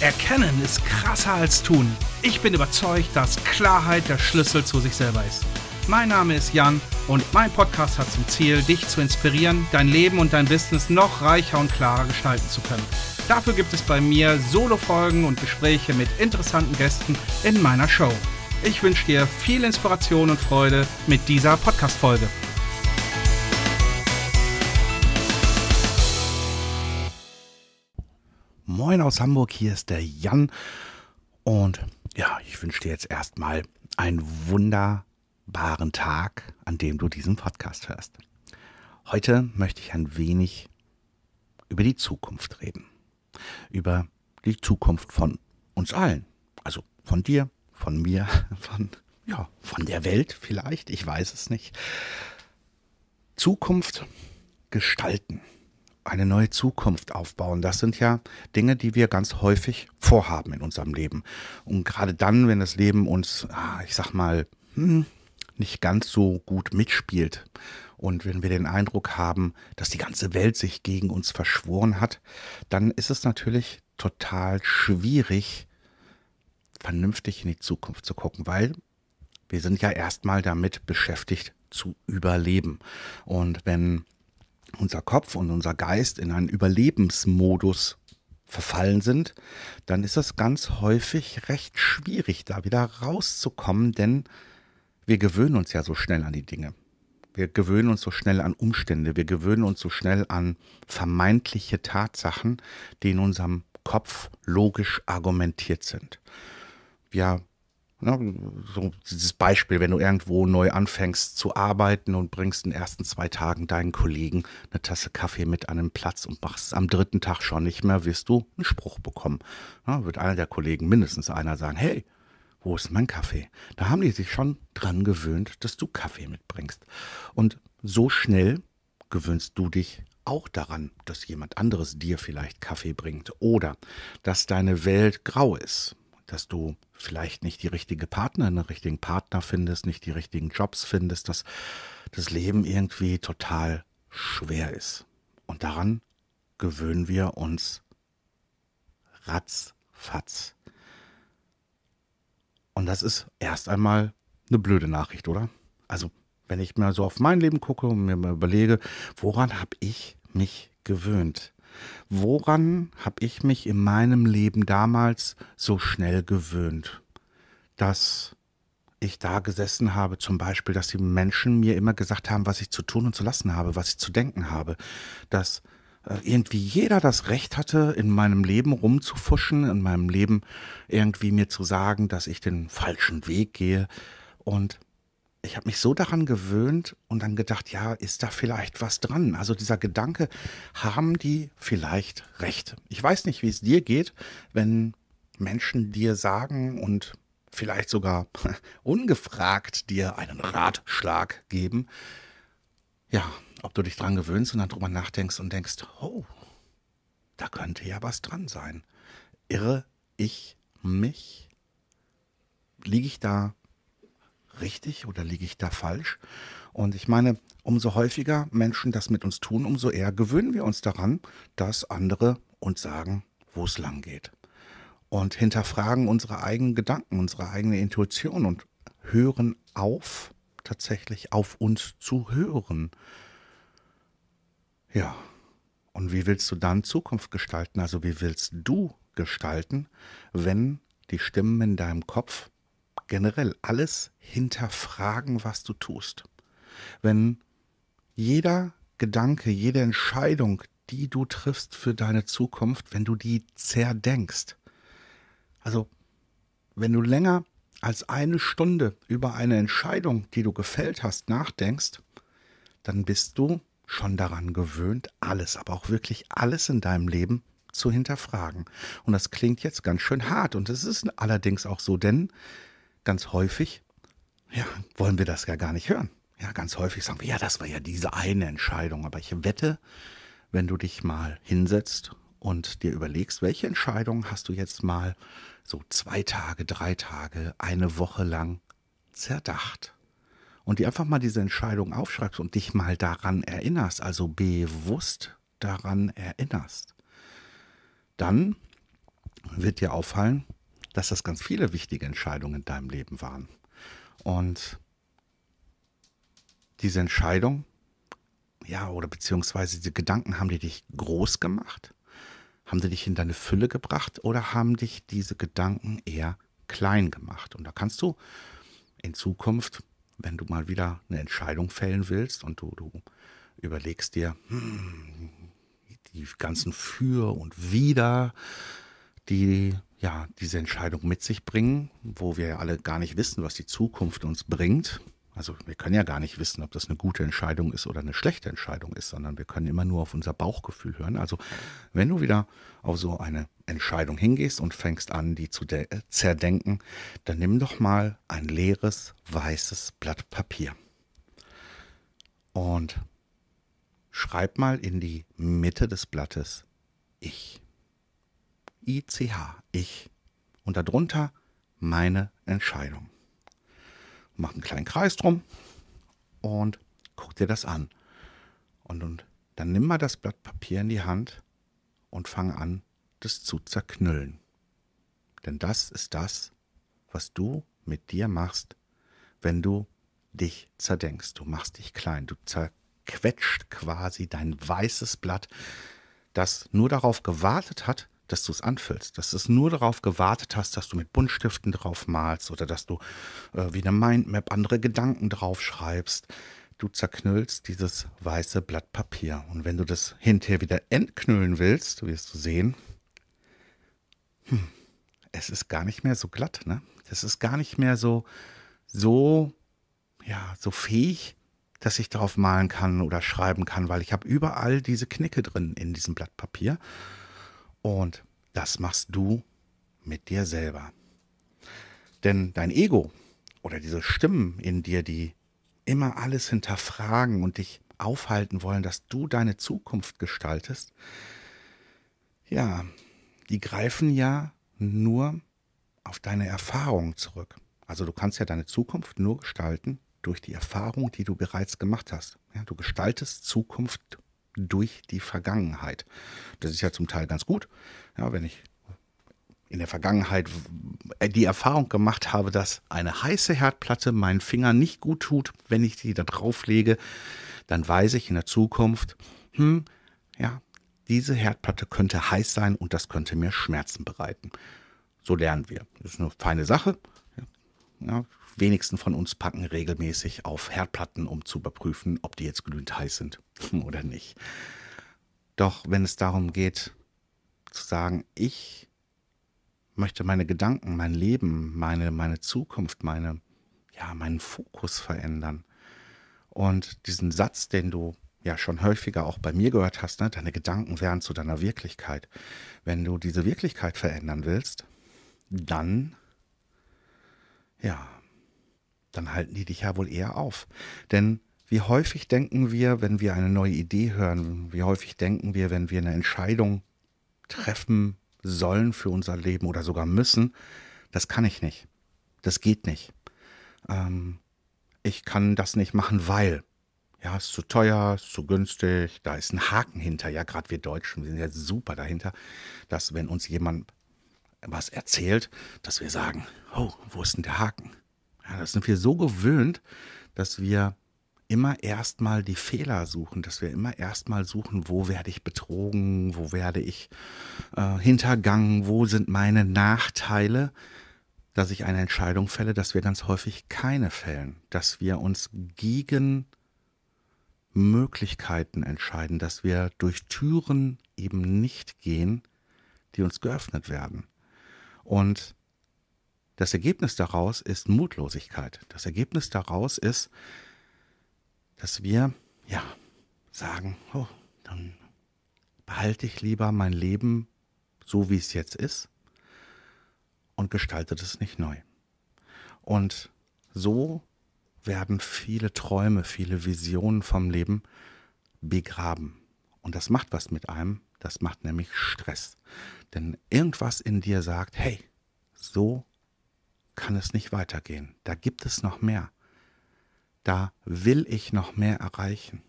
Erkennen ist krasser als tun. Ich bin überzeugt, dass Klarheit der Schlüssel zu sich selber ist. Mein Name ist Jan und mein Podcast hat zum Ziel, dich zu inspirieren, dein Leben und dein Business noch reicher und klarer gestalten zu können. Dafür gibt es bei mir Solo-Folgen und Gespräche mit interessanten Gästen in meiner Show. Ich wünsche dir viel Inspiration und Freude mit dieser Podcast-Folge. Moin aus Hamburg, hier ist der Jan und ja, ich wünsche dir jetzt erstmal einen wunderbaren Tag, an dem du diesen Podcast hörst. Heute möchte ich ein wenig über die Zukunft reden. Über die Zukunft von uns allen. Also von dir, von mir, von, ja, von der Welt vielleicht, ich weiß es nicht. Zukunft gestalten eine neue Zukunft aufbauen. Das sind ja Dinge, die wir ganz häufig vorhaben in unserem Leben. Und gerade dann, wenn das Leben uns, ah, ich sag mal, hm, nicht ganz so gut mitspielt und wenn wir den Eindruck haben, dass die ganze Welt sich gegen uns verschworen hat, dann ist es natürlich total schwierig, vernünftig in die Zukunft zu gucken, weil wir sind ja erstmal damit beschäftigt zu überleben. Und wenn unser Kopf und unser Geist in einen Überlebensmodus verfallen sind, dann ist das ganz häufig recht schwierig, da wieder rauszukommen, denn wir gewöhnen uns ja so schnell an die Dinge. Wir gewöhnen uns so schnell an Umstände, wir gewöhnen uns so schnell an vermeintliche Tatsachen, die in unserem Kopf logisch argumentiert sind. Wir Ne, so dieses Beispiel, wenn du irgendwo neu anfängst zu arbeiten und bringst in den ersten zwei Tagen deinen Kollegen eine Tasse Kaffee mit an den Platz und machst es am dritten Tag schon nicht mehr, wirst du einen Spruch bekommen. Ne, wird einer der Kollegen, mindestens einer, sagen, hey, wo ist mein Kaffee? Da haben die sich schon dran gewöhnt, dass du Kaffee mitbringst. Und so schnell gewöhnst du dich auch daran, dass jemand anderes dir vielleicht Kaffee bringt oder dass deine Welt grau ist dass du vielleicht nicht die richtige Partnerin, den richtigen Partner findest, nicht die richtigen Jobs findest, dass das Leben irgendwie total schwer ist. Und daran gewöhnen wir uns ratzfatz. Und das ist erst einmal eine blöde Nachricht, oder? Also, wenn ich mir so auf mein Leben gucke und mir überlege, woran habe ich mich gewöhnt? Woran habe ich mich in meinem Leben damals so schnell gewöhnt, dass ich da gesessen habe, zum Beispiel, dass die Menschen mir immer gesagt haben, was ich zu tun und zu lassen habe, was ich zu denken habe, dass äh, irgendwie jeder das Recht hatte, in meinem Leben rumzufuschen, in meinem Leben irgendwie mir zu sagen, dass ich den falschen Weg gehe. Und ich habe mich so daran gewöhnt und dann gedacht, ja, ist da vielleicht was dran? Also dieser Gedanke, haben die vielleicht recht? Ich weiß nicht, wie es dir geht, wenn Menschen dir sagen und vielleicht sogar ungefragt dir einen Ratschlag geben. Ja, ob du dich dran gewöhnst und dann drüber nachdenkst und denkst, oh, da könnte ja was dran sein. Irre ich mich? Liege ich da richtig oder liege ich da falsch? Und ich meine, umso häufiger Menschen das mit uns tun, umso eher gewöhnen wir uns daran, dass andere uns sagen, wo es lang geht. Und hinterfragen unsere eigenen Gedanken, unsere eigene Intuition und hören auf, tatsächlich auf uns zu hören. Ja, und wie willst du dann Zukunft gestalten? Also wie willst du gestalten, wenn die Stimmen in deinem Kopf generell alles hinterfragen, was du tust. Wenn jeder Gedanke, jede Entscheidung, die du triffst für deine Zukunft, wenn du die zerdenkst, also wenn du länger als eine Stunde über eine Entscheidung, die du gefällt hast, nachdenkst, dann bist du schon daran gewöhnt, alles, aber auch wirklich alles in deinem Leben zu hinterfragen. Und das klingt jetzt ganz schön hart und es ist allerdings auch so, denn ganz häufig, ja, wollen wir das ja gar nicht hören. Ja, ganz häufig sagen wir, ja, das war ja diese eine Entscheidung. Aber ich wette, wenn du dich mal hinsetzt und dir überlegst, welche Entscheidung hast du jetzt mal so zwei Tage, drei Tage, eine Woche lang zerdacht und dir einfach mal diese Entscheidung aufschreibst und dich mal daran erinnerst, also bewusst daran erinnerst, dann wird dir auffallen, dass das ganz viele wichtige Entscheidungen in deinem Leben waren. Und diese Entscheidung, ja, oder beziehungsweise diese Gedanken haben die dich groß gemacht? Haben die dich in deine Fülle gebracht oder haben dich diese Gedanken eher klein gemacht? Und da kannst du in Zukunft, wenn du mal wieder eine Entscheidung fällen willst und du, du überlegst dir, hm, die ganzen Für und Wider, die ja, diese Entscheidung mit sich bringen, wo wir ja alle gar nicht wissen, was die Zukunft uns bringt. Also wir können ja gar nicht wissen, ob das eine gute Entscheidung ist oder eine schlechte Entscheidung ist, sondern wir können immer nur auf unser Bauchgefühl hören. Also wenn du wieder auf so eine Entscheidung hingehst und fängst an, die zu äh, zerdenken, dann nimm doch mal ein leeres, weißes Blatt Papier und schreib mal in die Mitte des Blattes ich. ICH, ich. Und darunter meine Entscheidung. Mach einen kleinen Kreis drum und guck dir das an. Und, und dann nimm mal das Blatt Papier in die Hand und fang an, das zu zerknüllen. Denn das ist das, was du mit dir machst, wenn du dich zerdenkst. Du machst dich klein, du zerquetscht quasi dein weißes Blatt, das nur darauf gewartet hat, dass du es anfüllst, dass du es nur darauf gewartet hast, dass du mit Buntstiften drauf malst oder dass du äh, wie eine Mindmap andere Gedanken drauf schreibst. Du zerknüllst dieses weiße Blatt Papier. Und wenn du das hinterher wieder entknüllen willst, wirst du sehen, hm, es ist gar nicht mehr so glatt, ne? Es ist gar nicht mehr so, so, ja, so fähig, dass ich darauf malen kann oder schreiben kann, weil ich habe überall diese Knicke drin in diesem Blatt Papier. Und das machst du mit dir selber. Denn dein Ego oder diese Stimmen in dir, die immer alles hinterfragen und dich aufhalten wollen, dass du deine Zukunft gestaltest, ja, die greifen ja nur auf deine Erfahrungen zurück. Also du kannst ja deine Zukunft nur gestalten durch die Erfahrung, die du bereits gemacht hast. Ja, du gestaltest Zukunft durch die Vergangenheit. Das ist ja zum Teil ganz gut, ja, wenn ich in der Vergangenheit äh, die Erfahrung gemacht habe, dass eine heiße Herdplatte meinen Finger nicht gut tut, wenn ich die da drauf lege, dann weiß ich in der Zukunft, hm, ja, diese Herdplatte könnte heiß sein und das könnte mir Schmerzen bereiten. So lernen wir. Das ist eine feine Sache, ja, ne? wenigsten von uns packen regelmäßig auf Herdplatten, um zu überprüfen, ob die jetzt glühend heiß sind oder nicht. Doch wenn es darum geht, zu sagen, ich möchte meine Gedanken, mein Leben, meine, meine Zukunft, meine, ja, meinen Fokus verändern. Und diesen Satz, den du ja schon häufiger auch bei mir gehört hast, ne? deine Gedanken werden zu deiner Wirklichkeit. Wenn du diese Wirklichkeit verändern willst, dann ja, dann halten die dich ja wohl eher auf. Denn wie häufig denken wir, wenn wir eine neue Idee hören, wie häufig denken wir, wenn wir eine Entscheidung treffen sollen für unser Leben oder sogar müssen, das kann ich nicht. Das geht nicht. Ähm, ich kann das nicht machen, weil. Ja, ist zu teuer, ist zu günstig, da ist ein Haken hinter. Ja, gerade wir Deutschen, wir sind ja super dahinter, dass wenn uns jemand was erzählt, dass wir sagen, oh, wo ist denn der Haken? Ja, das sind wir so gewöhnt, dass wir immer erstmal die Fehler suchen, dass wir immer erstmal suchen, wo werde ich betrogen, wo werde ich äh, hintergangen, wo sind meine Nachteile, dass ich eine Entscheidung fälle, dass wir ganz häufig keine fällen, dass wir uns gegen Möglichkeiten entscheiden, dass wir durch Türen eben nicht gehen, die uns geöffnet werden. Und das Ergebnis daraus ist Mutlosigkeit. Das Ergebnis daraus ist, dass wir ja sagen, oh, dann behalte ich lieber mein Leben so, wie es jetzt ist und gestalte es nicht neu. Und so werden viele Träume, viele Visionen vom Leben begraben. Und das macht was mit einem, das macht nämlich Stress. Denn irgendwas in dir sagt, hey, so kann es nicht weitergehen. Da gibt es noch mehr. Da will ich noch mehr erreichen.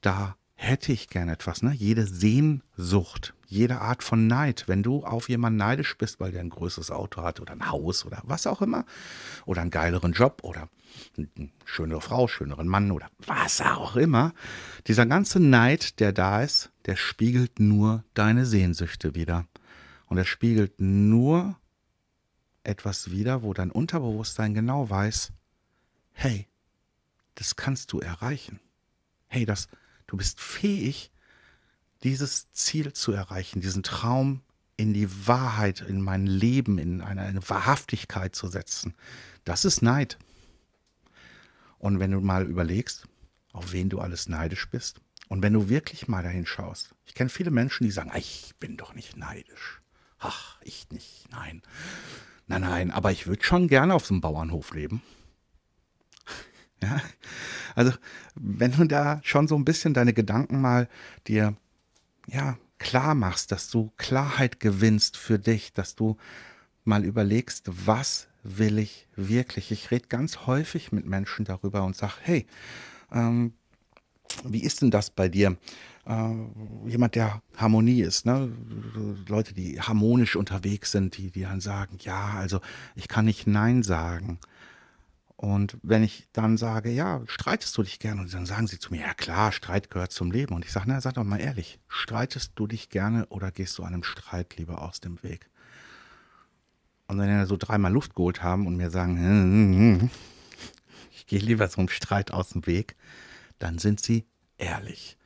Da hätte ich gern etwas, ne? Jede Sehnsucht, jede Art von Neid, wenn du auf jemanden neidisch bist, weil der ein größeres Auto hat oder ein Haus oder was auch immer oder einen geileren Job oder eine schönere Frau, schöneren Mann oder was auch immer, dieser ganze Neid, der da ist, der spiegelt nur deine Sehnsüchte wieder. Und er spiegelt nur etwas wieder, wo dein Unterbewusstsein genau weiß, hey, das kannst du erreichen. Hey, das Du bist fähig, dieses Ziel zu erreichen, diesen Traum in die Wahrheit, in mein Leben, in eine, eine Wahrhaftigkeit zu setzen. Das ist Neid. Und wenn du mal überlegst, auf wen du alles neidisch bist, und wenn du wirklich mal dahin schaust, ich kenne viele Menschen, die sagen, ich bin doch nicht neidisch. Ach, ich nicht, nein. Nein, nein, aber ich würde schon gerne auf so einem Bauernhof leben. Ja, also wenn du da schon so ein bisschen deine Gedanken mal dir, ja, klar machst, dass du Klarheit gewinnst für dich, dass du mal überlegst, was will ich wirklich? Ich rede ganz häufig mit Menschen darüber und sage, hey, ähm, wie ist denn das bei dir? Äh, jemand, der Harmonie ist, ne? Leute, die harmonisch unterwegs sind, die, die dann sagen, ja, also ich kann nicht Nein sagen. Und wenn ich dann sage, ja, streitest du dich gerne? Und dann sagen sie zu mir, ja klar, Streit gehört zum Leben. Und ich sage, na, sag doch mal ehrlich, streitest du dich gerne oder gehst du einem Streit lieber aus dem Weg? Und wenn sie so dreimal Luft geholt haben und mir sagen, hm, hm, hm, hm, ich gehe lieber so einem Streit aus dem Weg, dann sind sie ehrlich.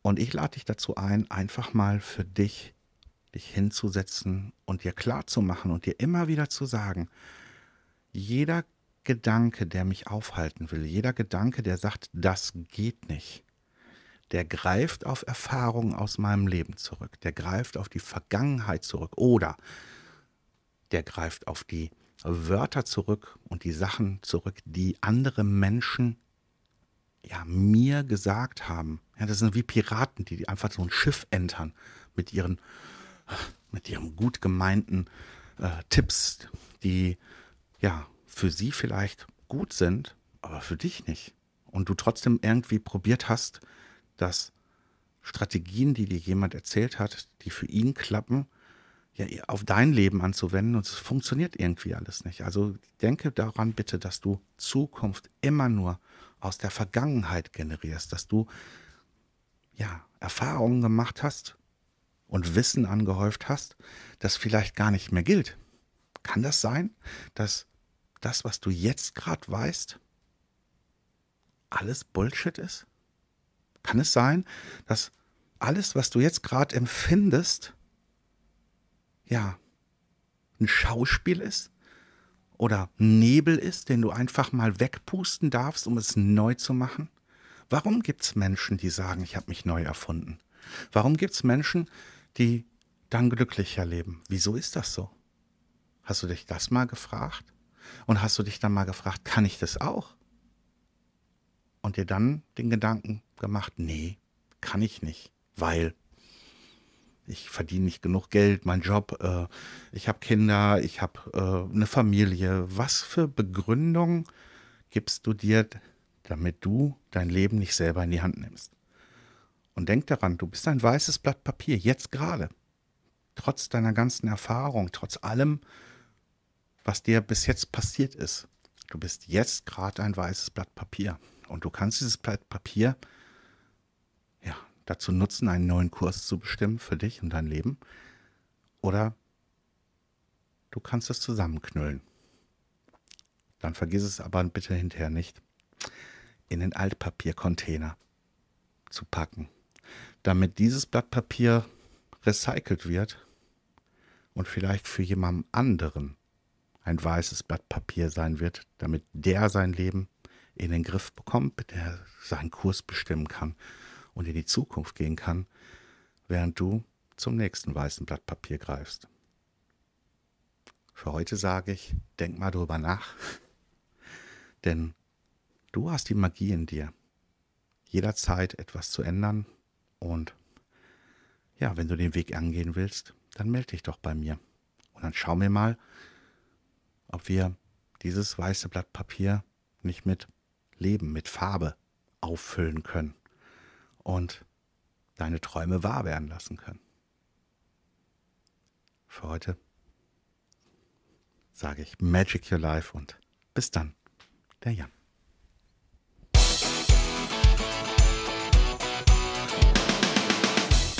Und ich lade dich dazu ein, einfach mal für dich dich hinzusetzen und dir klar zu machen und dir immer wieder zu sagen, jeder Gedanke, der mich aufhalten will, jeder Gedanke, der sagt, das geht nicht, der greift auf Erfahrungen aus meinem Leben zurück, der greift auf die Vergangenheit zurück oder der greift auf die Wörter zurück und die Sachen zurück, die andere Menschen ja, mir gesagt haben. Ja, das sind wie Piraten, die einfach so ein Schiff entern mit ihren, mit ihren gut gemeinten äh, Tipps, die ja, für sie vielleicht gut sind, aber für dich nicht. Und du trotzdem irgendwie probiert hast, dass Strategien, die dir jemand erzählt hat, die für ihn klappen, ja, auf dein Leben anzuwenden und es funktioniert irgendwie alles nicht. Also denke daran bitte, dass du Zukunft immer nur aus der Vergangenheit generierst, dass du ja Erfahrungen gemacht hast und Wissen angehäuft hast, das vielleicht gar nicht mehr gilt. Kann das sein, dass das, was du jetzt gerade weißt, alles Bullshit ist? Kann es sein, dass alles, was du jetzt gerade empfindest, ja, ein Schauspiel ist? Oder Nebel ist, den du einfach mal wegpusten darfst, um es neu zu machen? Warum gibt es Menschen, die sagen, ich habe mich neu erfunden? Warum gibt es Menschen, die dann glücklicher leben? Wieso ist das so? Hast du dich das mal gefragt? Und hast du dich dann mal gefragt, kann ich das auch? Und dir dann den Gedanken gemacht, nee, kann ich nicht, weil ich verdiene nicht genug Geld, mein Job, äh, ich habe Kinder, ich habe äh, eine Familie. Was für Begründung gibst du dir, damit du dein Leben nicht selber in die Hand nimmst? Und denk daran, du bist ein weißes Blatt Papier, jetzt gerade. Trotz deiner ganzen Erfahrung, trotz allem, was dir bis jetzt passiert ist. Du bist jetzt gerade ein weißes Blatt Papier und du kannst dieses Blatt Papier ja, dazu nutzen, einen neuen Kurs zu bestimmen für dich und dein Leben. Oder du kannst es zusammenknüllen. Dann vergiss es aber bitte hinterher nicht, in den Altpapiercontainer zu packen, damit dieses Blatt Papier recycelt wird und vielleicht für jemanden anderen ein weißes Blatt Papier sein wird, damit der sein Leben in den Griff bekommt, der seinen Kurs bestimmen kann und in die Zukunft gehen kann, während du zum nächsten weißen Blatt Papier greifst. Für heute sage ich, denk mal drüber nach, denn du hast die Magie in dir, jederzeit etwas zu ändern und ja, wenn du den Weg angehen willst, dann melde dich doch bei mir und dann schau mir mal, ob wir dieses weiße Blatt Papier nicht mit Leben, mit Farbe auffüllen können und deine Träume wahr werden lassen können. Für heute sage ich Magic Your Life und bis dann, der Jan.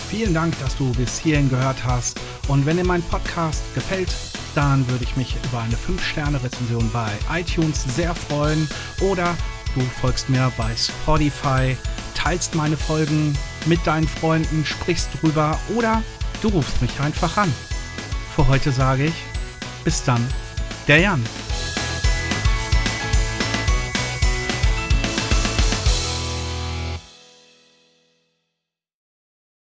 Vielen Dank, dass du bis hierhin gehört hast. Und wenn dir mein Podcast gefällt, dann würde ich mich über eine 5-Sterne-Rezension bei iTunes sehr freuen. Oder du folgst mir bei Spotify, teilst meine Folgen mit deinen Freunden, sprichst drüber oder du rufst mich einfach an. Für heute sage ich, bis dann, der Jan.